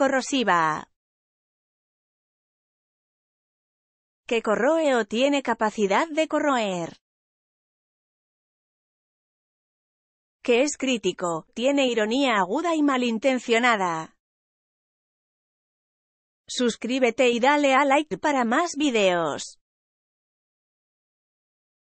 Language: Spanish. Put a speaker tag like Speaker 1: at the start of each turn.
Speaker 1: Corrosiva.
Speaker 2: Que corroe o tiene capacidad de corroer. Que es crítico, tiene ironía aguda y malintencionada. Suscríbete y dale a like para más
Speaker 1: videos.